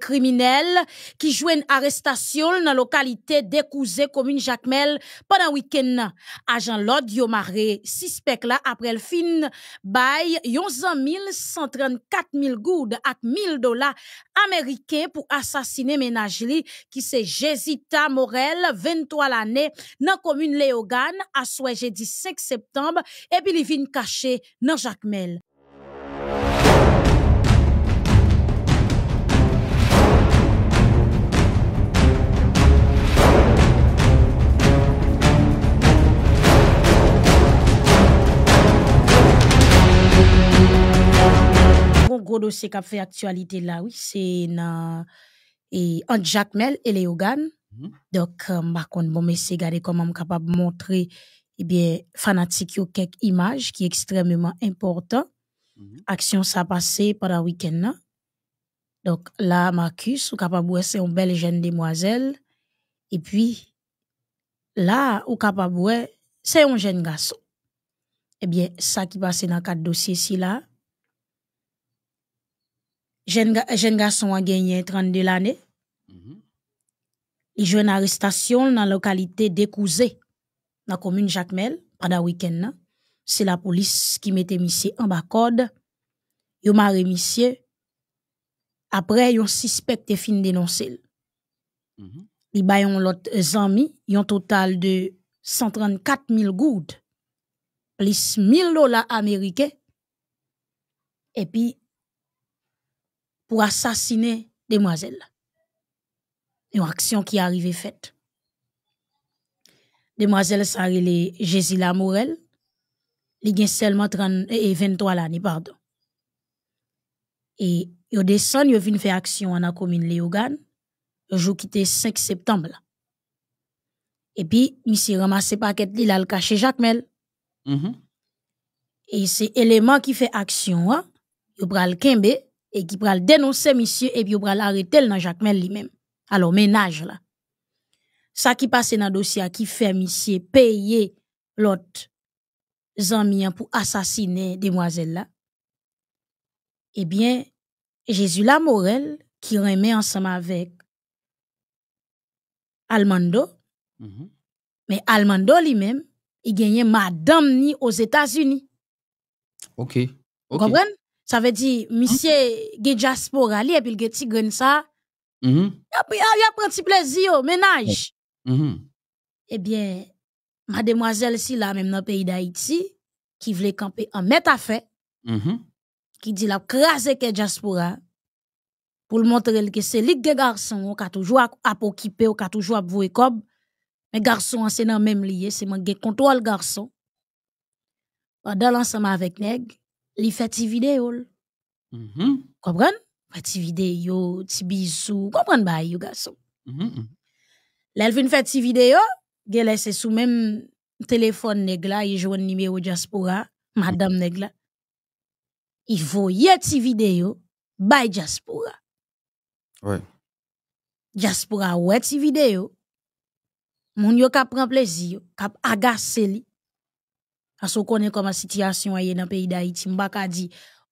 criminel qui qui une arrestation dans la localité dekouze commune Jacmel pendant week weekend Agent week-end. suspect là après le fin le yon zan 1,134 goudes à 1,000 dollars américains pour assassiner Ménagerie, qui c'est Jésita Morel 23 commune Léogane, à soi Leogan 5 17 et puis il vin caché dans Jacmel. gros dossier qui a fait actualité là, oui, c'est dans et entre Jacques Mel et Léogan. Mm-hmm. Donc, je euh, contre, bah, bon, mais c'est garder comment je suis capable de montrer, et eh bien, fanatique, quelques images qui est extrêmement important. Mm-hmm. Action, ça a passé pendant le week-end. Donc, là, Marcus, vous capable de c'est une belle jeune demoiselle. Et puis, là, ou capable de c'est un jeune garçon. et eh bien, ça qui passe dans quatre dossiers ici, là, jeune, garçon a gagné 32 l'année. Mhm. Il joue une arrestation dans la localité d'Ecouzé, dans la commune Jacmel, pendant le week-end. C'est la police qui mettait monsieur en bas code. Yo m'a monsieur. Après, yon suspecte fin dénoncé. ils -hmm. Il y ont euh, total de 134 000 goudes, plus 1000 dollars américains. Et puis, pour assassiner demoiselle. Une action qui est arrivée faite. Demoiselle Sarele Jésila Morel, il a seulement 30, et 23 ans. pardon. Et yo descend, yo vin faire action en la commune de Léogane, le jour était 5 septembre. Et puis, monsieur ramassé paquet li, là, le caché Jacmel. Mm-hmm. Et c'est élément qui fait action, hein? yo le kembe, et qui pral dénoncer monsieur et puis pral arrêter dans Jacquesmel lui-même. Alors ménage là. Ça qui passe dans le dossier qui fait monsieur payer l'autre zami pour assassiner demoiselle là. Eh bien, Jésus la Morel qui remet ensemble avec Almando. Mm-hmm. Mais Almando lui-même, il gagnait madame ni aux États-Unis. OK. Vous comprenez? Ça veut dire, monsieur, il y diaspora, et puis mm-hmm. il y a un petit y a un petit plaisir, ménage. Mm-hmm. Eh bien, mademoiselle, si là, même dans le pays d'Haïti, qui voulait camper en métaphore, mm-hmm. qui dit la crase que diaspora, pour montrer que c'est l'île des garçons qui a toujours à s'occuper, qui a toujours à vouer comme, mais garçons, c'est dans même lié, c'est mon contrôle garçon. dans l'ensemble avec nègre, li fait vidéo, mm-hmm. vidéos. Mm -hmm. Comprenez? Fait des vidéo, des bisous. Comprenez, bah, you garçon. Mm -hmm. L'elle vient faire des vidéo, elle sous même téléphone negla, il joue un numéro diaspora, madame negla. Il voye des vidéo, by diaspora. Ouais. Diaspora ouais vidéo, vidéo. Moun yo kap pren plaisir, kap agase li. Aso konen koman sityasyon a ye nan peyi da iti. Mba ka di,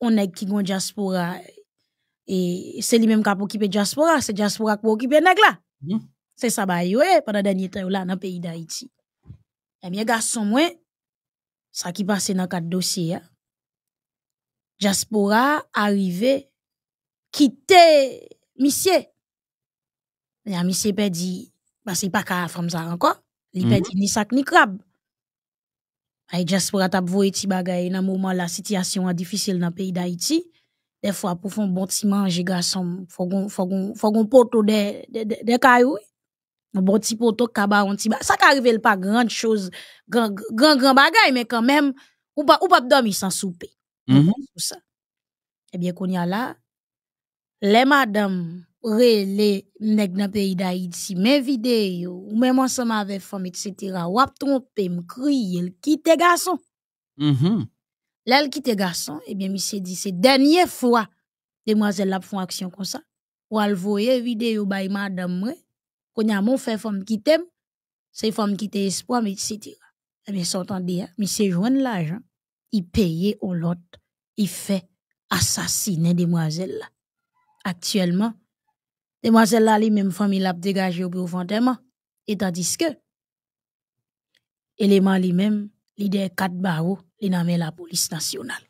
onek ki gon diaspora, e se li menm ka pou kipe diaspora, se diaspora pou kipe occupé la. Mm. Se sa ba yoye, e, panan denye ten yo la nan peyi da iti. Emye gason mwen, sa ki passe nan kat dosye ya. Diaspora arrive, kite misye. Ya misye pe di, ba se pa ka fam sa anko, li pe mm-hmm. di ni sak ni krab. Ay diaspora tap voye ti bagay nan moment, la situation difficile dans le pays d'Haïti. Des fois, pour fon bon ti manje il fogon poto de, de, de, de Un Bon ti poto kaba Ça ti bagay. Sa arrive grand chose, grand, grand, grand bagay, mais quand même... ou pas ou pa souper mm-hmm. Tout soupe. Mm -hmm. Eh y a la, les madame relé nèg dans pays d'Haïti mes vidéos ou même ensemble avec femme etc. ou ap trompé me crier le quitte garçon Mhm mm il quitte garçon et mm-hmm. eh bien monsieur dit c'est dernière fois demoiselle là font action comme ça ou elle voyait vidéo by madame moi qu'on a mon fait femme qui t'aime c'est femme qui t'es espoir etc. Eh bien s'entendez hein? monsieur joindre l'argent il paye au lot il fait assassiner demoiselle actuellement Demoiselle là, lui, même famille l'a dégagé au bureau Et tandis que, élément lui-même, l'idée quatre barreaux, il nommé la police nationale.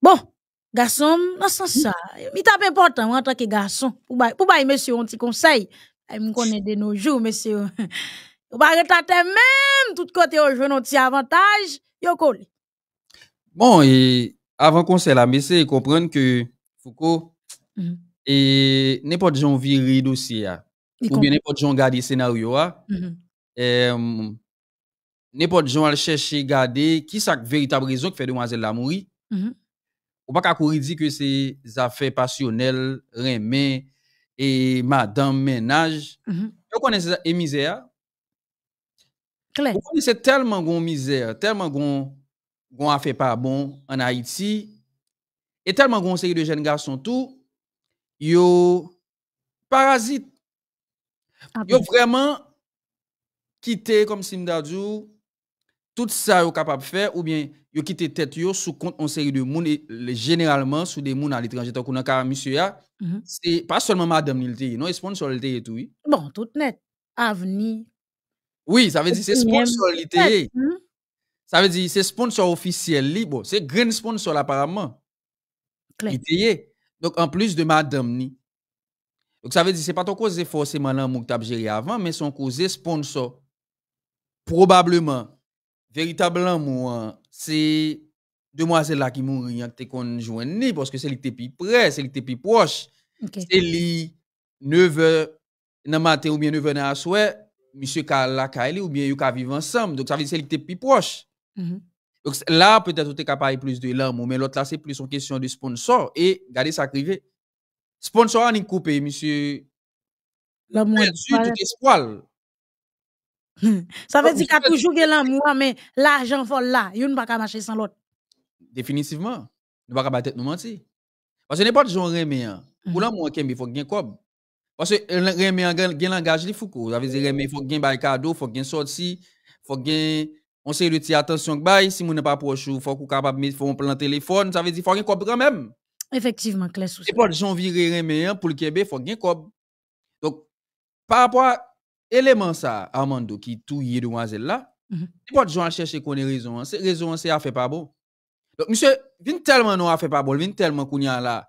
Bon, garçon, dans ce sens ça, il est important en tant que garçon. Pour bailler, pour bah monsieur, un petit conseil. Il me connaît de nos jours, monsieur. Ou va retater même, tout côté, au jeune, un petit avantage, yo Bon, et avant qu'on s'est la mais c'est comprendre que Foucault, hmm et n'importe gens viré dossier a ou bien n'importe gens garder scénario a pas mhm. n'importe gens aller chercher garder qui sac véritable raison que demoiselle la meurt pas qu'à courir dire que c'est affaire passionnelle passionnelles, mais et madame ménage Vous connaissez la misère pourquoi c'est tellement de misère tellement gon pas bonnes en Haïti et tellement gon de jeunes garçons tout yo parasite. Ah yo vraiment quitté, comme Simdadou, tout ça yo capable de faire, ou bien yo quitté tête yo sous compte en série de monde, et, généralement sous des monde à l'étranger. Tant qu'on a monsieur mhm. c'est pas seulement madame Nilté non, sponsor l'ité et tout. Oui. Bon, tout net. Avenir. Oui, ça veut dire c'est sponsor l'ité. Hein? Ça veut dire c'est sponsor officiel libre. c'est Green sponsor apparemment. L'ité. Donc, en plus de madame ni. Donc, ça veut dire, que ce n'est pas ton cause forcément l'amour que tu as géré avant, mais son cause sponsor. Probablement, véritable amour, hein, c'est demoiselle là qui mourit, hein, qui parce que c'est lui qui plus près, c'est lui qui plus proche. C'est lui, 9h dans matin ou bien 9h à la monsieur Kala Kaili ou bien ils vivre ensemble. Donc, ça veut dire que c'est lui qui plus proche. Mm-hmm. La, peut-être, ou te kapaye plus de l'amour, men l'autre, la, se plus son question de sponsor et gade sa krive. Sponsor an y koupe, monsie, l'amour est du tout espoir. Sa vezi ka toujou gen l'amour, men l'argent fol la, yon baka mache san l'autre. Definitivement. Yon baka batek nou manti. Wase ne pati joun reme, pou mhm. l'amour kembe, fok gen kob. Wase reme, gen langaj li foko. Wase reme, fok gen barikado, fok gen sotsi, fok gen... On sait le attention que bail si mon n'est pas proche ou faut qu'on capable mettre un plan téléphone, ça veut dire faut qu'on cob quand même. Effectivement, clair souci. Et pas j'en virer reméen hein, pour le Québec, faut qu'on cob. Donc par rapport à élément ça Armando qui touille demoiselle là, il -hmm. et pas à chercher qu'on raison, hein. c'est raison c'est a fait pas bon. Donc monsieur, vient tellement non a fait pas bon, vient tellement qu'on a là.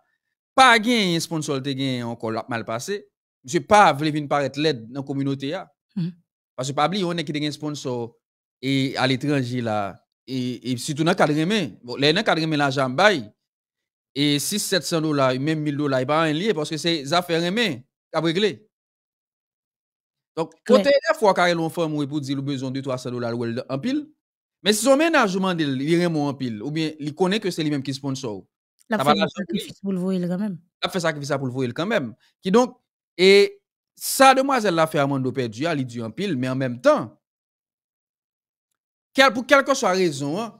Pas un sponsor te gain encore mal passé. Monsieur pas voulait venir paraître l'aide dans la communauté là. Hein. Mhm. Parce que pas oublier on est qui des sponsor et à l'étranger là et, et surtout dans cadre bon les dans cadre la bail et 6 700 dollars même 1000 dollars il pas un lié parce que c'est des affaires qui qui réglé donc côté la fois a un femme pour dire le besoin de 300 dollars en pile mais si son ménage demande il remont en pile ou bien il connaît que c'est lui-même qui sponsor la fait ça pour le voir quand même la fait ça pour le voir quand même qui donc et ça demoiselle l'a fait amende perdu elle dit en pile mais en même temps pour quelle que soit raison, hein,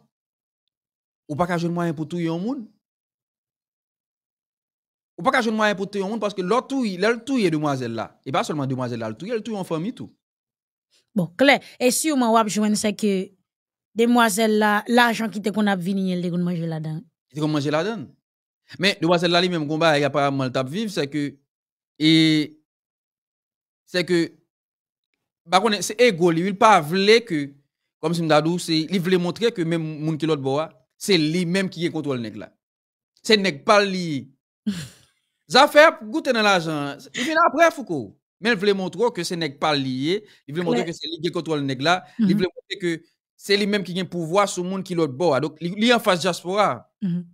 ou pas qu'à jouer moyen pour tout le monde. Ou pas qu'à jouer moyen pour tout le monde parce que l'autre tout l'autre est demoiselle là. Et pas seulement demoiselle là, le tout le est en famille tout. Bon, clair. Et si on va joindre c'est que demoiselle là, l'argent qui était qu'on a vini, elle est manger là-dedans. Elle est manger là-dedans. Mais demoiselle là lui-même combat, il pas mal de vivre, c'est que et c'est que bah c'est ego, il pas voulait que comme si Mdadou, c'est, il voulait montrer que même moun qui l'autre boa, c'est lui-même qui est contre le là. C'est nèg pas lié. Ça goûter dans l'argent. Il vient après Foucault. Mais il voulait montrer que ce n'est pas lié. Il voulait montrer que c'est lui qui contrôle le là. Il mhm. voulait montrer que c'est lui-même qui a le pouvoir sur le monde qui l'autre boa. Donc, il est en face diaspora. Mhm.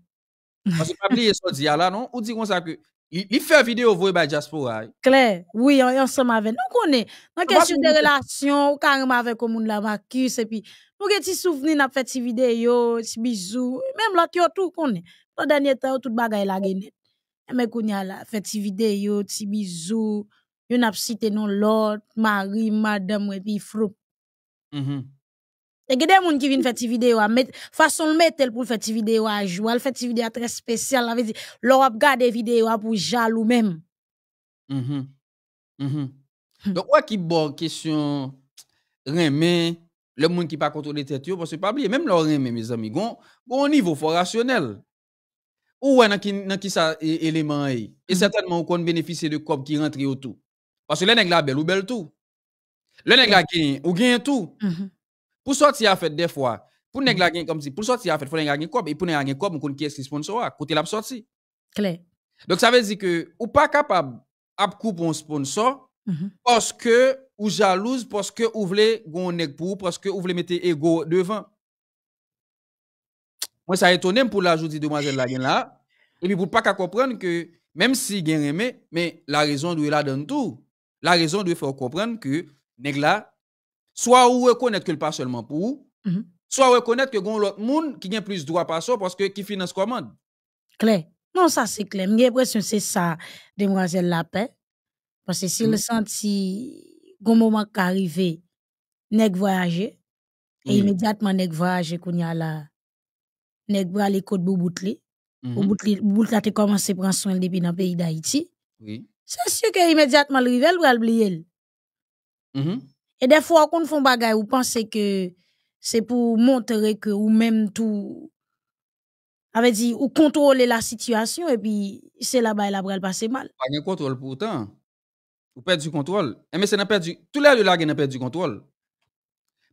Parce que pas oublier ce dit là, non? Ou dit comme ça que il fait vidéo voyez by bah, diaspora clair oui ensemble avec nous on est dans question des relations carrément avec comme la Marcus et puis pour que tu souvenir n'a fait ces vidéo ces bisous même l'autre tout qu'on est le dernier temps toute bagaille la gagne mais qu'on y a fait cette vidéo ces bisous on a cité non Lord, Marie madame et puis frou -hmm. Et des gens qui viennent faire des vidéos, hein. met, façon le mettre pour faire des vidéos, jouer, faire des vidéos très spéciales, avec l'Europe garde des vidéos hein, pour jaloux même. Mm -hmm. Mm -hmm. Mm. Donc, quoi qui bon question, mais le monde qui pas contre les têtes, parce que pas bien même leur remet mes amis, bon, un niveau, fort rationnel. Ou est-ce qu'il qui ça élément Et hmm. certainement, on compte bénéficier de quoi qui rentre au tout. Parce que les nègres là, belle ou belle tout. Les nègres là, hmm. ont gagne tout. Hmm. Pour sortir à fête des fois, pour nèg mm-hmm. la comme si pour sortir à fête, faut négler la comme et pour nèg il comme on qui est sponsor ah, côté la sortie. Clair. Donc ça veut dire que ou pas capable à couper un sponsor mm-hmm. parce que ou jalouse parce que ou voulez gon pour parce que ou voulez mettre ego devant. Moi ça étonne pour la journée de la là et puis pour pas comprendre que même si gain aimé mais la raison de là dans tout. La raison de faire comprendre que nèg là Soit ou reconnaître que le pas seulement pour vous, soit -hmm. soit reconnaître que a l'autre monde qui a plus droit par parce que qui finance commande. Clair. Non, ça c'est clair. J'ai l'impression c'est ça, demoiselle la Parce que si mm le senti, un moment qui arrivé, nèg voyager, et immédiatement nèg voyage qu'on y a là, nèg va les côtes bouboutli. Mm-hmm. Bouboutli, bouboutli a commencé à prendre soin depuis dans le pays d'Haïti. Oui. C'est sûr que immédiatement le rival va l'oublier. Mm -hmm. Et quand on fois, un on ou pensez que c'est pour montrer que ou même tout avait dit ou contrôler la et puis c'est là la là la brel passer mal. Pas de contrôle pourtant. tan. Ou du contrôle. Eh, mais c'est n'a perdu. Tout là de là, n'a perdu perdu du contrôle.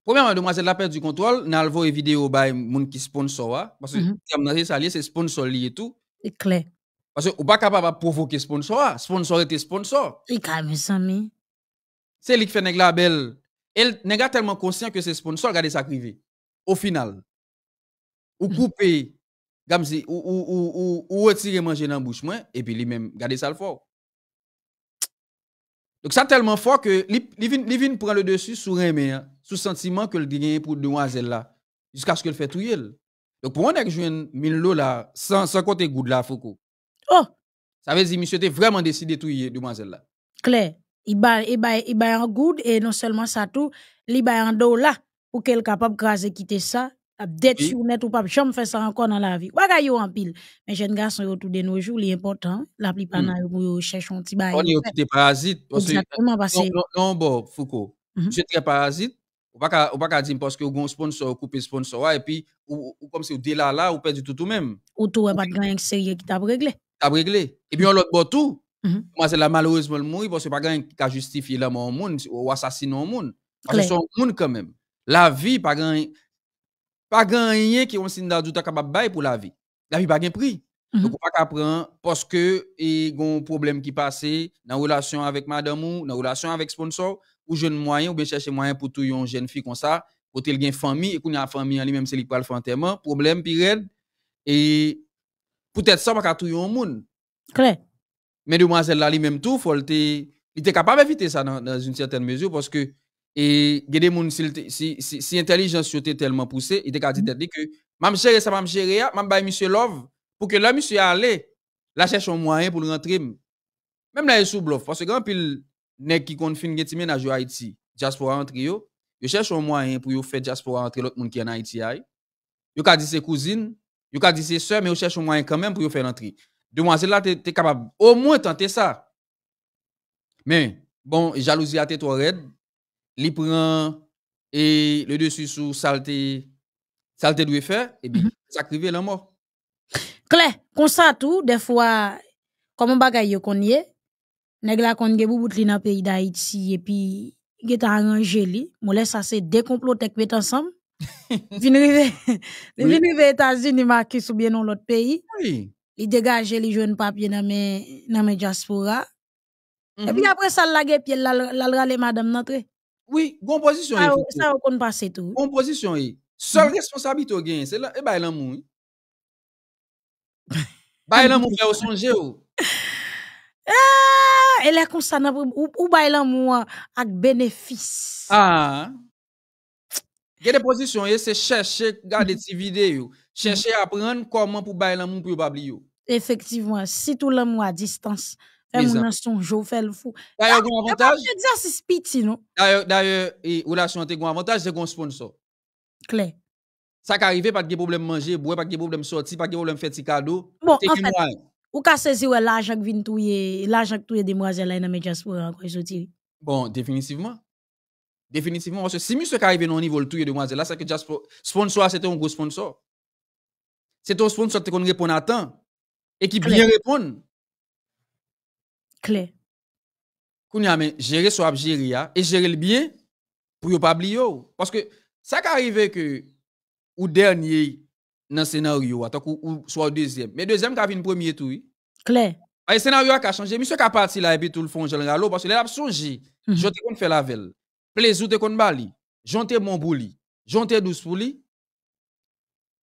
Premièrement, demoiselle la perdu du contrôle, n'a le vidéo by moun qui sponsor hein. parce que mm -hmm. ça, c'est sponsor lié tout. C'est clair. Parce que ou pas capable de provoquer sponsor, hein. sponsor était sponsor. Et calme ça me. C'est lui qui fait la belle. Elle n'est pas tellement conscient que ses sponsors gardent ça privé. Au final, ou mm. couper gamzi ou ou ou ou, retirer manger dans bouche et puis lui-même garder ça le fort. Donc ça tellement fort que Livin prend le dessus sur mais sous sentiment que le gagne pour demoiselle là jusqu'à ce qu'elle fait tout. Donc pour on nèg 1000 là. sans sans côté goût de la foucault. Oh, ça veut dire monsieur était vraiment décidé touyer demoiselle là. Claire il ba il good et non seulement ça tout li en dollar pour qu'elle capable craser quitter ça à dette sur net ou pas jamais fais ça encore dans la vie bagaille en pile mais jeune garçon autour de nos jours important. la pli pas hmm. na pour chercher un petit bail on est des parasites parce que non, bon Foucault mhm. je suis très parasite ou pas peut pas dire parce que on sponsor ou couper sponsor et puis ou, ou comme si delà là ou du tout tout même ou tout pas de un sérieux qui t'a réglé t'as réglé et puis on l'autre bot tout Mhm. Moi, c'est la le l parce que pas pas qui a justifié la au monde ou que C'est un son quand même. La vie pas pas pas qui rien un yon sin da capable de bay pour la vie. La vie pas mhm. pas prix Mm -hmm. Donc, pas apprendre parce que il y a un problème qui passe dans la relation avec madame ou dans relation avec sponsor ou jeune moyen ou bien chercher moyen pour tout une jeune fille comme ça côté il y famille et qu'on a famille en lui-même c'est lui le problème pire et peut-être ça pas tout un monde clair mais demoiselle là, lui-même tout, faut il était capable d'éviter ça dans, dans, une certaine mesure parce que et des si si, si intelligence était tellement poussée, il était capable de mm-hmm. dire que Ma gérer ça m'am gérer, ah, monsieur Love pour que là monsieur allé, là cherche un moyen pour rentrer. Même là il sous bluff parce que quand il est qui confine gen ménage à Haïti, diaspora entre yo, cherche un moyen pour faire diaspora entre l'autre monde qui en Haïti. Yo a dit ses cousines yo a dit ses soeurs, mais il cherche un moyen quand même pour faire l'entrée. De Demoiselle là, tu es capable au moins tenter ça. Mais bon, jalousie à tête trop raide, prend et le dessus sous saleté, saleté doit faire, et bien, mm-hmm. ça crivait la mort. Claire, comme ça tout, des fois, comme bagaille yo qu'on y est, nèg la qu'on gè boubout li nan pays d'Haïti, et puis, il ta arrangé li, mon laisse ça c'est deux complots tek met ensemble. vin rive, vin rive États-Unis, marqué sous bien dans l'autre pays. Oui. Li degaje, li jwen papye nan men jaspora. Mhm. E pi apre sa lage pi lal rale madam natre. Oui, gomposisyon yi. Sa wakon pase tou. Gomposisyon yi. Sol responsabito gen, se la e bay lan moun. Bay lan moun kwa yo sonje yo. Ah, Elè konsan apre ou bay lan moun ak benefis. Haa. Ah, Quelle de position C'est se chèche des vidéos, chercher à mm. apprendre comment pour bailler l'amour pour pa bli yo. Effectivement, si tout l'amour à distance, fait a nan son jo, fait le fou. D'ailleurs, gon ah, avantage. Je dis si spiti, non? D'ailleurs, avantage, c'est qu'on sponsor. Claire. Ça qui arrive, pas de problème manger, pas de problème sortir, pas de problème faire des cadeaux. Bon, en fait, ou ka saisir l'argent qui vient de l'argent qui est des demoiselle là, dans les médias pour encore sortir. Bon, définitivement. Définitivement, parce que si monsieur qui est au niveau le tout de demoiselle là, c'est que déjà sponsor, c'était un gros sponsor. C'est un sponsor qui répond à temps et qui bien répond. Clé. Kounia, mais gérer soit gérer hein, et gérer le bien pour ne pas oublier. Oh. Parce que ça qui arrive que ou dernier dans le scénario, ou, hein, ou soit deuxième. Mais deuxième qui a vu premier tour. Clair. Ah, le scénario a changé. Monsieur qui a parti là et tout le fond, je parce que là, a changé. Mhm. Je te fait la velle plaisir de Konbali, bali, ai mon bouli, j'en jonte douce pour lui.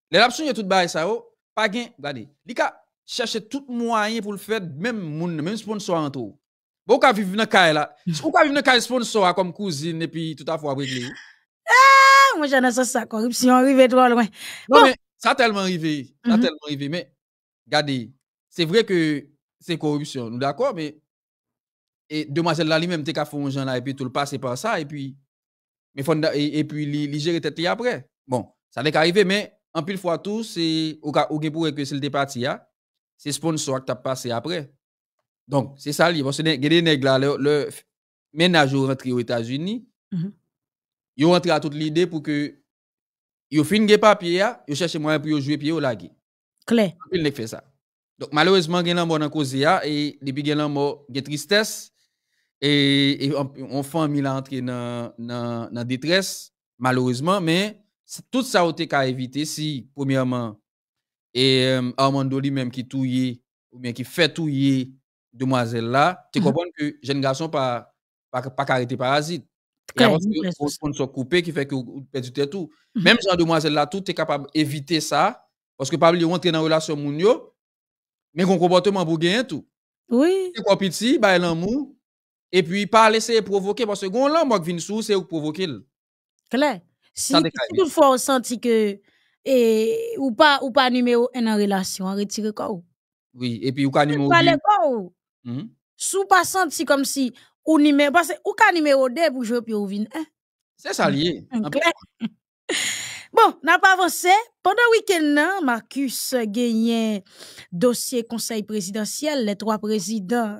Les lapsons tout ça pas gagne, regardez, li ka chercher tout moyen pour le faire même moun, même sponsor en tout. Pourquoi vivre dans cas là. vivre dans sponsor comme cousine et puis tout à fois régler. Ah, moi j'en ai ça ça corruption arrive trop loin. Bon, mais ça tellement arrivé, ça mhm. tellement arrivé mais regardez, c'est vrai que c'est corruption, nous d'accord mais et demoiselle là lui-même t'es qu'à faire gens là et puis tout le passé par ça et puis mais fonda, et, et, puis li, li gérer tête après. Bon, ça n'est qu'arrivé mais en pile fois tout c'est au cas où pour que c'est le parti hein, c'est sponsor qui t'a passé après. Donc, c'est ça lui parce que les nèg là le, le ménage rentré aux États-Unis. Mm-hmm. Ils ont rentré à toute l'idée pour que ils fin les papier hein, ils cherchent cherche moyen pour jouer pied au lagui. Clair. Il ne fait ça. Donc malheureusement gen lan bon en cause hein, et depuis gen lan eu gen tristesse et, enfin on fait un mille entrer dans la détresse, malheureusement, mais tout ça a été évité si, premièrement, et euh, même qui touille, ou bien qui fait touiller demoiselle là, tu mhm. comprends que les que jeune garçon pas pas pas arrêté parasite. Et on se coupé qui fait que perdu tout. Mhm. Même jean demoiselle là, tout est capable d'éviter ça. Parce que par exemple, il dans dans une relation mounio, mais un comportement pour gagner tout. Oui. Tu comprends si, bah, l'amour, et puis, pas laisser provoquer, parce que là, moi qui viens sous, c'est provoquer. Claire. Si, si toutefois on sentit que, et, ou pas, ou pas numéro 1 en relation, on retire quoi Oui, et puis, ou pas numéro 2. Ou pas hmm? Sous pas senti comme si, ou numéro, parce que, ou pas numéro 2 pour jouer, puis ou vin hein. C'est ça lié. Bon, n'a pas avancé. Pendant le week-end, hein, Marcus gagnait dossier conseil présidentiel, les trois présidents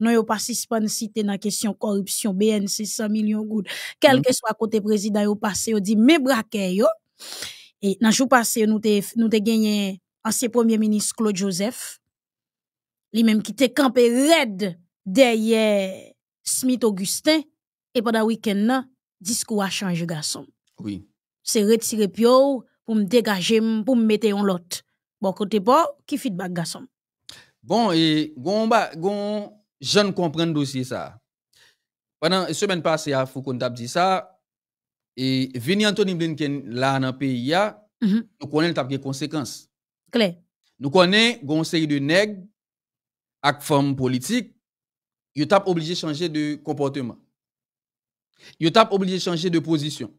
non yo pas suspend cité dans question corruption BNC, 100 millions goud quel mhm. que soit côté président yo passé yo dit mes braquet yo et dans jour passé nous te nous te gagné ancien premier ministre Claude Joseph lui même qui était campé raide derrière Smith Augustin et pendant week-end discours a changé garçon oui c'est retiré pio pour me dégager pour me mettre en lot bon côté pas qui feedback garçon bon et gon ba gon je ne comprends pas dossier ça. Pendant une semaine passée, il faut qu'on dit ça. Et Vini Anthony Blinken là dans le pays, mhm. nous connaissons les conséquences. Claire. Nous connaissons un série de nègres avec femmes politiques, ils sont obligés de changer de comportement. Ils sont obligés de changer de position.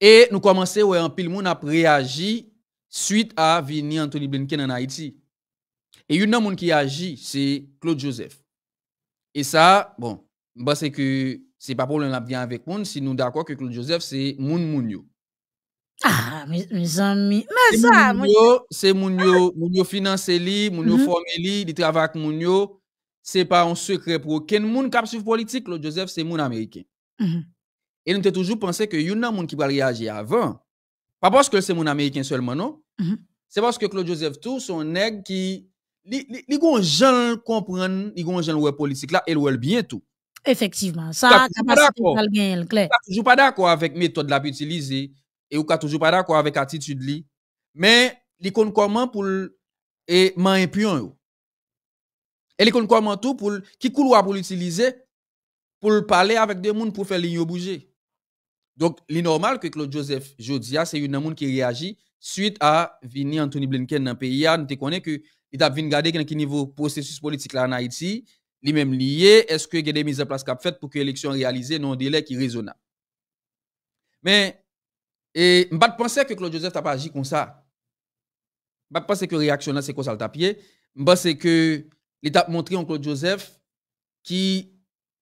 Et nous commençons à ouais, un pile monde suite à Vini Anthony Blinken en Haïti. Et une monde qui agit, c'est Claude Joseph. Et ça, bon, bah c'est que c'est pas pour le bien avec monde si nous d'accord que Claude Joseph, c'est Moun Mounio. Ah, mes amis, mais ça, Mounio. C'est Mounio, ah. Mounio finance li, Mounio mm -hmm. forme li, il travaille avec Mounio. C'est pas un secret pour aucun monde qui suivre politique. Claude Joseph, c'est moun américain. Mm-hmm. Et nous avons toujours pensé que y a monde qui va réagir avant. Pas parce que c'est mon américain seulement, non. Mm-hmm. C'est parce que Claude Joseph tout son nègre qui li gon jan les li gon jan wè politique la, el wè voient bien tout. Effectivement, ça a capacité pas d'accord avec la méthode la utilisée et vous n'êtes toujours pas d'accord avec l'attitude. Li. Mais, li kon comment pour et man impion yo. Et kon comment tout pour qui couloir pour l'utiliser pour parler avec des monde pour faire gens bouger. Donc, li normal que Claude Joseph Jodia, c'est une personne qui réagit suite à venir Anthony Blinken dans le pays. Ah, nous te connaissons que il a vu garder qui niveau processus politique là en Haïti, lui-même lié, est-ce que il y a des mises en place qui faites pour que l'élection réalisée dans un délai qui résonne? raisonnable. Mais, et, ne penser que Claude Joseph n'a pas agi comme ça. Je penser que réaction c'est quoi ça le tapier. Je pense que l'étape montré en Claude Joseph qui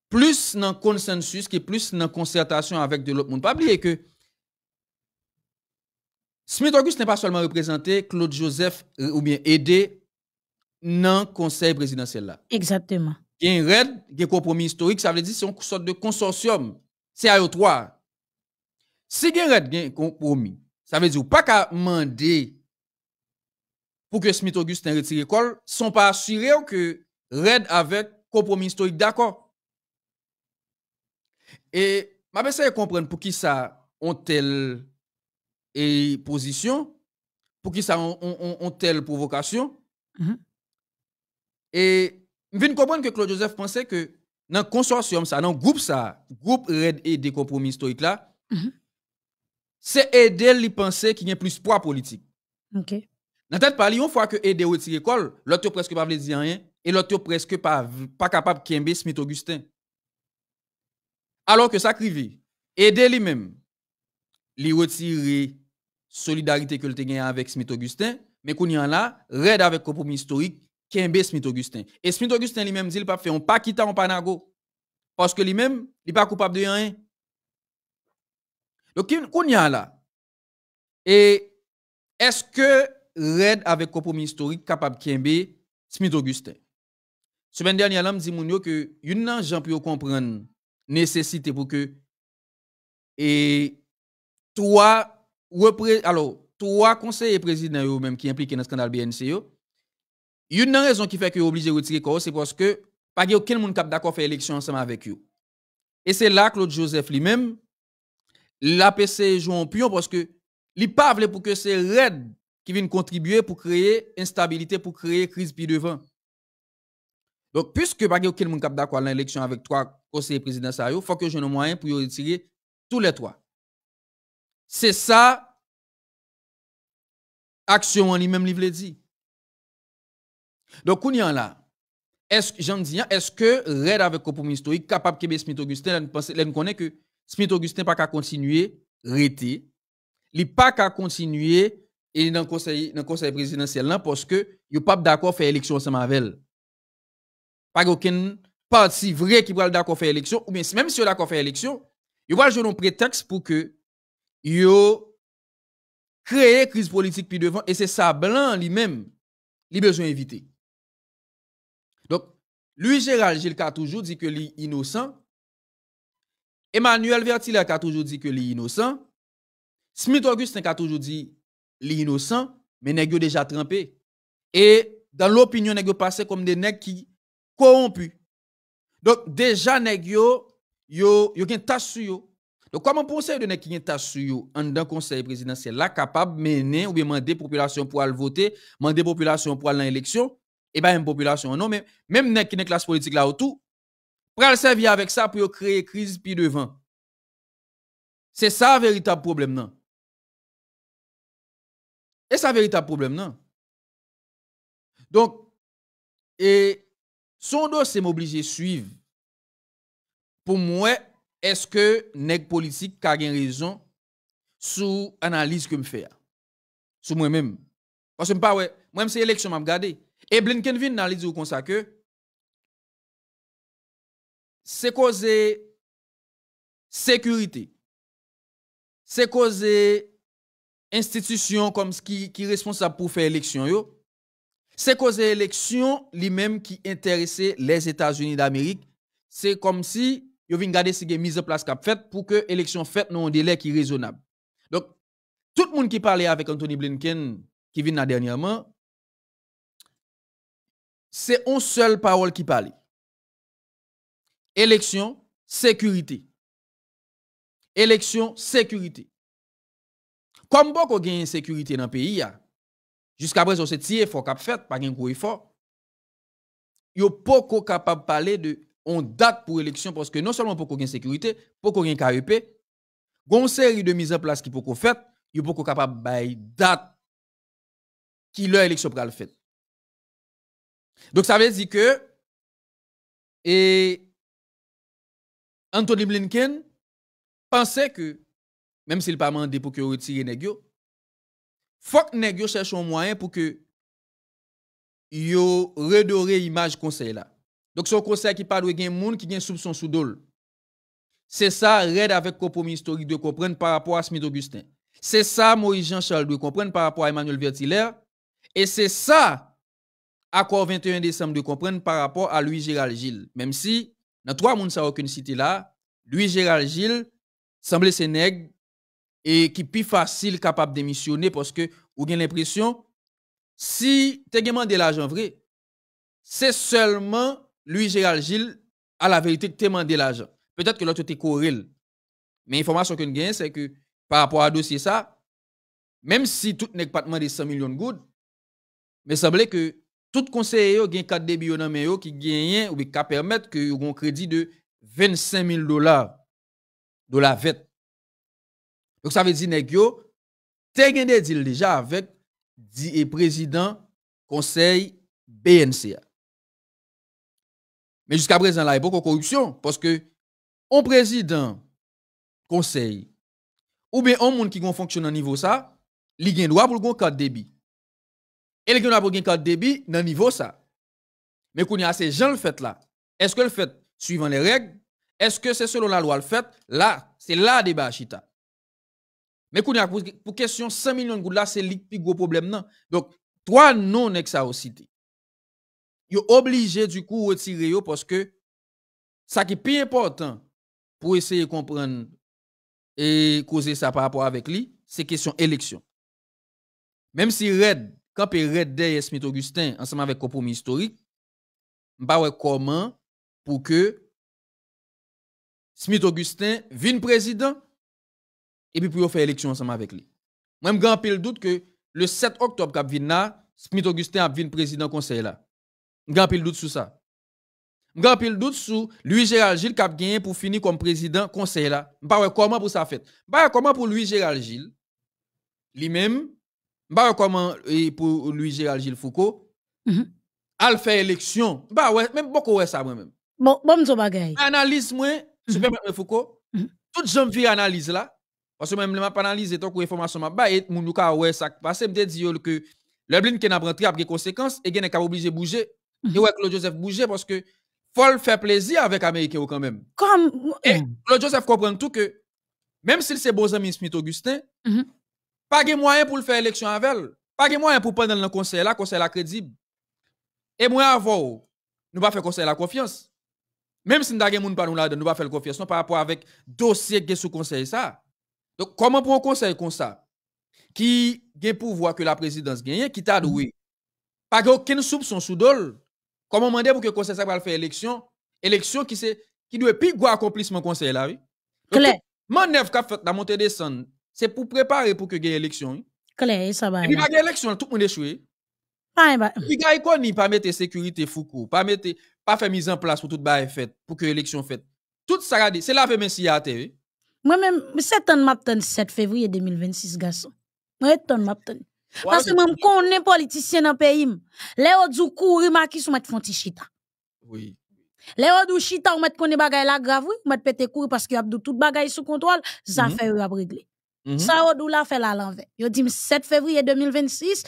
plus dans consensus, qui plus dans concertation avec de l'autre monde. Pas oublier que Smith Auguste n'est pas seulement représenté Claude Joseph ou bien aidé dans le conseil présidentiel là. Exactement. Il y a un compromis historique, ça veut dire c'est une sorte de consortium. C'est à eux trois. Si il y a un compromis, ça veut dire pas qu'à demander pour que Smith Augustin retire l'école, sont pas assurés que RED avec compromis historique d'accord. Et ma de comprendre pour qui ça ont telle position, pour qui ça ont une telle provocation. Mhm. Et je comprendre que Claude Joseph pensait que dans le consortium, ça, dans le groupe, ça, groupe Red et des compromis historiques là, mhm. c'est aider les penser qu'il y a plus de poids politique. OK. Dans tête par une fois que retire l'école, l'autre presque pas de dire rien et l'autre presque pas pas capable Kimbe Smith Augustin. Alors que ça criait aider lui-même, lui retirer solidarité que le avec Smith Augustin, mais qu'on y en là, Red avec compromis historique qui aime Smith Augustin. Et Smith Augustin lui-même dit, il pas fait, un pas quitter en panago. Parce que lui-même, il n'est pas coupable de rien. Donc, qu'il y a là. Et est-ce que Red avec compromis historique capable de Smith Augustin? Semaine dernière, l'homme dit mon yo que une nan jan comprendre nécessité pour que et trois alors toi conseillers présidents eux même qui impliqués dans le scandale BNC une raison qui fait que vous obligé de retirer corps, c'est parce que pas aucun monde cap d'accord faire élection ensemble avec vous. Et c'est là que Claude Joseph lui-même l'APC joue en pion parce que il pas pour que c'est Red qui vienne contribuer pour créer instabilité, pour créer crise puis devant. Donc, puisque pas aucun monde cap d'accord dans l'élection avec trois conseillers présidentiels, il faut que je un moyen pour retirer tous les trois. C'est ça, action en lui-même, il dit. Donc, on y en là. Est-ce j'en dis est-ce que Red avec compromis historique capable que Smith Augustin nous connaît que Smith Augustin n'a pas qu'à continuer rété il pas qu'à continuer et dans le conseil dans conseil présidentiel là parce que yo pas d'accord faire élection ensemble avec elle. Pas aucun parti vrai qui va d'accord faire élection ou bien même si d'accord faire élection, Il va jouer un prétexte pour que yo créer crise politique puis devant et c'est ça blanc lui-même Il besoin éviter. Louis Gérald Gilles, a toujours dit que l'innocent. innocent. Emmanuel Vertila a toujours dit que l'innocent. innocent. Smith Augustin a toujours dit l'innocent, innocent, mais pas déjà trempé. Et dans l'opinion, nèg passé comme des nèg qui corrompus. Donc déjà vous yo yo yo gen tâche sur yo. Donc comment conseil de nèg qui est tâche sur yo en dans conseil présidentiel là capable mener ou bien demander population pour aller voter, demander population pour aller dans l'élection e ba yon populasyon anon, menm nek ki nek klas politik la wotou, pral se vi avèk sa pou yo kreye kriz pi devan. Se sa veritab problem nan. E sa veritab problem nan. Donk, e son do se m'oblije suyv, pou mwen, eske nek politik ka gen rezon sou analiz ke m'fè ya. Sou mwen menm. Mwen se m'par wè, mwen mse eleksyon m'ap gadey. Et Blinken vient dans dit que c'est causé sécurité. C'est causé institution comme ce qui qui responsable pour faire élection C'est causé élection lui-même qui intéressait les États-Unis d'Amérique. C'est comme si yo vient garder ces mise en place cap fait pour que élection faite dans un délai qui raisonnable. Donc tout le monde qui parlait avec Anthony Blinken qui vient dernièrement Se on sel parol ki pale. Eleksyon, sekurite. Eleksyon, sekurite. Kom bo kon gen yon sekurite nan peyi ya, jiska brez on se tiye fok ap fet, pa gen kou e fok, yo poko kapab pale de on dat pou eleksyon, poske non selman poko gen sekurite, poko gen KEP, gon seri de mizan plas ki poko fet, yo poko kapab bay dat ki lò eleksyon pral fet. Donc ça veut dire que et Anthony Blinken pensait que même s'il pas demandé pour que retire il faut que les cherche un moyen pour que yo redorer image conseil là. Donc son conseil qui parle de monde qui gagne soupçon sous dol. C'est ça Red avec compromis historique de comprendre par rapport à Smith Augustin. C'est ça Moïse Jean-Charles de comprendre par rapport à Emmanuel Vertiller. et c'est ça accord 21 décembre de comprendre par rapport à Louis Gérald Gilles. Même si, dans trois mouns, ça aucune cité là, Louis Gérald Gilles semble se nègre et qui plus facile capable de démissionner parce que ou avez l'impression si tu de l'argent vrai, c'est seulement Louis Gérald Gilles à la vérité que tu demandé l'argent. Peut-être que l'autre était Mais l'information que nous avons, c'est que par rapport à dossier ça, même si tout n'est pas demandé 100 millions de gouttes, mais semblait que tout conseiller yo gen 4 débit yo nan men yo ki genyen ou ka permettre que yo gon crédit de 25 000 dollars de la Donc ça veut dire que yo te gen des deal déjà avec di président conseil BNCA. Mais jusqu'à présent là, il y a beaucoup corruption parce que on président conseil ou bien on monde qui gon fonctionne au niveau ça, li gen droit pour gon 4 débit. Et le pas eu carte débit dans niveau ça. Mais qu'on y a ces gens le fait là. Est-ce que le fait suivant les règles Est-ce que c'est selon la loi le fait Là, c'est là débat chita. Mais qu'on y a pour, question 100 millions de gouttes là, c'est le plus gros problème non. Donc trois non avec ça aussi. Yo obligé du coup retirer yo parce que ça qui est plus important pour essayer de comprendre et causer ça par rapport avec lui, c'est question élection. Même si Red quand Red Day et Smith Augustin, ensemble avec compromis historique, bah pas comment pour que Smith Augustin vienne président et puis pour faire élection ensemble avec lui. Moi, grand le doute que le 7 octobre qu'a vient là, Smith Augustin a président conseil là. Grand pile doute sur ça. Grand pile doute sur Louis Gérald Gilles qui gagné pour finir comme président conseil là. Pas comment pour ça fait. Pas comment pour Louis Gérald Gilles lui-même bah, comment, pour Louis-Gérald Gilles Foucault, mhm. al fait élection. Bah, ouais, même beaucoup, ouais, ça, moi-même. Bon, bon, zo bagaille Analyse, moi, mm Foucault. Mhm. toute j'en vie analyse là. Parce que même, je analyse, tant que l'information m'a bah, et mon ka ouais, ça passe, me dit que le blin qui a pas rentré a des conséquences et qui n'est pas obligé de bouger. Mhm. Et ouais, Claude Joseph bouger parce que faut faire plaisir avec Américain quand même. Comme. Claude Joseph comprend tout que, même s'il c'est beaux amis Smith Augustin, pas de moyen pour le faire élection avec elle. Pas de moyen pour prendre le conseil là, conseil là crédible. Et moi avant, nous ne pas faire conseil la confiance. Même si nous avons pas nous là, nous pas faire confiance non, par rapport avec dossier qui sous conseil ça. Donc comment pour un conseil comme ça qui a pouvoir que la présidence gagne qui t'a doué. Pas aucun soupçon sous dol. Comment demander pour que le conseil ça va faire élection, élection qui doit qui doit plus accomplissement conseil là oui. Claire. Manœuvre qui fait la montée des sons, c'est pour préparer pour que gagne élection. Hein. Claire, ça va. Et hein. a gagne élection, tout le monde échoué. Ah, bah. Puis, gagne quoi, ni pas mettre sécurité Foucault, pas mettre, pas faire mise en place pour toute baille faite, pour que élection faite. Tout ça, c'est la fait messie à TV. Moi-même, 7 ans, m'attends 7 février 2026, garçon. Moi, 7 ans, Parce que quand on connais politicien dans pays. Les autres, courir, marquis, sous mettre font chita. Oui. Les autres, chita, ou mettre connait bagaille la grave, oui, mettre pété courir parce que a tout bagaille sous contrôle, ça mhm. fait eux régler. Mm-hmm. Ça, au l'a fait la l'envers. Yo dit 7 février 2026,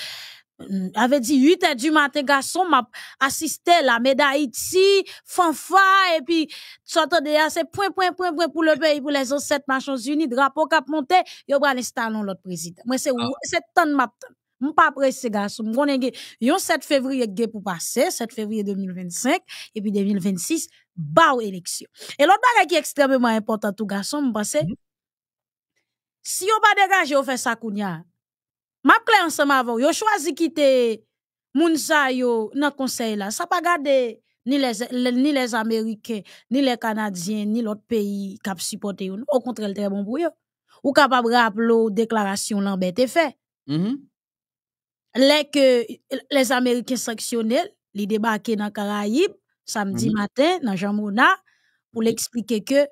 mm, avait dit 8 heures du matin, garçon, m'a assisté la médaille ici, fanfare, et puis, ça à ah, c'est point, point, point, point pour le pays, pour les autres 7 Nations unis drapeau cap monté, yo bral installons l'autre président. Moi, c'est, ah. c'est tant de M pa pas pressé, garçon. yon 7 février pour passer, pase, 7 février 2025, et puis 2026, bas élection. Et l'autre bagage qui est extrêmement important tout garçon, m mm-hmm si yon pas dégagé ou fait ça kounya m'a clair ensemble avant yo choisi quitter moun sa yo nan conseil là ça pas garder ni les ni les américains ni les canadiens ni l'autre pays cap supporter yon. au contraire très bon pour eux. ou capable rappeler déclaration l'embête fait mm -hmm. les les américains sectionnels, li débarquent dans Caraïbes samedi mm-hmm. matin dans Jean pour l'expliquer que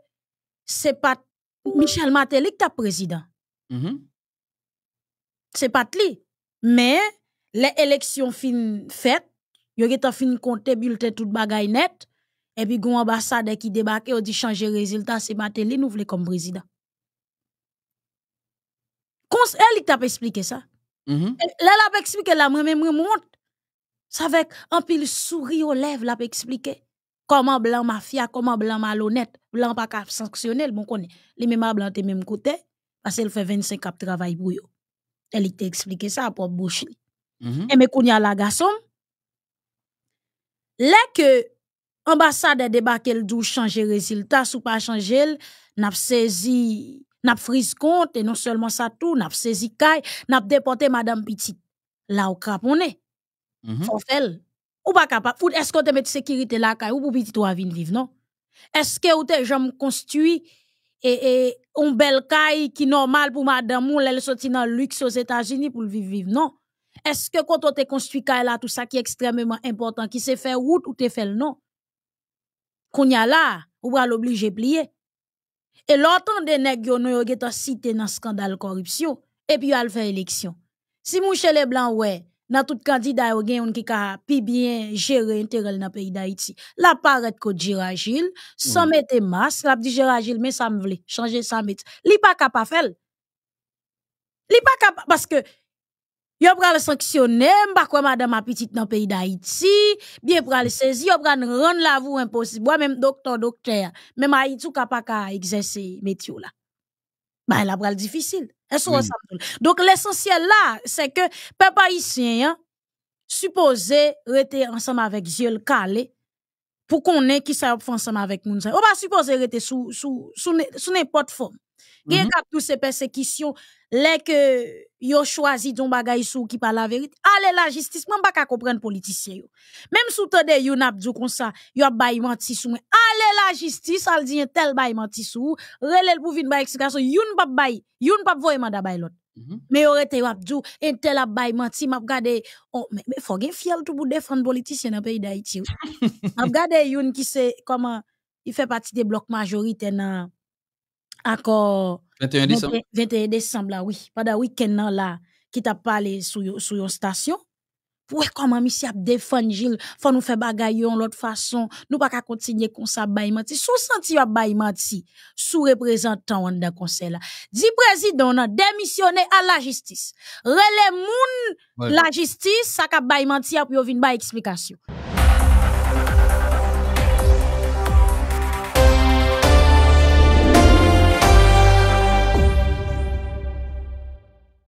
c'est pas Michel Matéli qui est président. Mm-hmm. Ce n'est pas lui. Mais les élections sont faites. Il y a un compte, tout est tout net. Et puis, l'ambassade qui débarque, vous dit changer le résultat. C'est Matéli qui nous comme président. Elle qui a expliqué ça. Mm-hmm. Elle a expliqué, ça, moi même monte. Ça avec un pile sourire aux lèvres, elle a expliqué comment blanc mafia, comment blanc malhonnête, blanc pas cap sanctionnel, bon koné. Li même blanc te même côté parce qu'elle fait 25 ans de travail pour Elle t'a expliqué ça pour boucher. bouche mm-hmm. Et mais kounya la garçon, là que ambassade débat le dou changer résultat sous pas changer, n'a saisi n'a frise compte et non seulement ça tout, n'a saisi caille, n'a déporté madame petite là au Cap on est. Mm-hmm. faire ou pas capable. Ou est-ce que tu mets sécurité là, ou pour petit toi vivre, vivre, non? Est-ce que ou t'es construit un bel caille qui normal pour madame ou elle sorti dans luxe aux États-Unis pour vivre, vivre, non? Est-ce que quand on construit caille là, tout ça qui est extrêmement important, qui se fait route ou t'es fait le non? Qu'on y a là, ou va l'obliger plier. Et l'autre, l'autant des nègres qui yo, été cité dans scandale corruption, et puis elle fait élection. Si mouche les blancs, ouais, nan tout candidat ou y a quelqu'un ka pi bien géré dans nan pays d'Haïti. La paraît ko Jiragil, san mm. mette mas, la di mais me voulait changer sa mette. Li pa ka pa pas Li pa ka parce que, il va pral sanctionne, mba kwa madame a dans nan pays d'Haïti, bien pral saisi, yon pral rende la vous impossible, même docteur, docteur, même Haïti ou ka capable d'exercer exercer métier là. Ben, bah, la pral difficile. Donc l'essentiel là, c'est que peuple haïtien hein, supposé rester ensemble avec Gilles calé pour qu'on ait qui ça ensemble avec nous. On va supposer rester sous sous sous, sous n'importe forme. Gen mm -hmm. kap tou se persekisyon, yo choisi don bagay sou ki pa la vérité. Allez la justice, mwen baka kompren politicien yo. Même sou de yon nap kon konsa, yo ap bayi manti sou, Allez la justice, al di yon tel bay manti sou, relel pou vin bay eksikasyon, yon pap bay, yon pap voye manda bay lot. Mm -hmm. Me yo rete yon tel djo, entel m'a bayi manti, map oh, mais fò gen fiel tout pou defan politicien nan yi da iti yon ki se, comment, il fait partie des blocs majorite nan... 21 décembre. 21 décembre là, oui. Pendant week-end là, qui t'a parlé sur une station. Pour comment monsieur a défendu Gilles, faut nous faire bagaille d'une l'autre façon, nous pas continuer comme ça baïmenti. Sous senti à sous représentant dans conseil là. Dit président a démissionné à la justice. Relais moun la justice, ça qu'a baïmenti pour venir ba explication.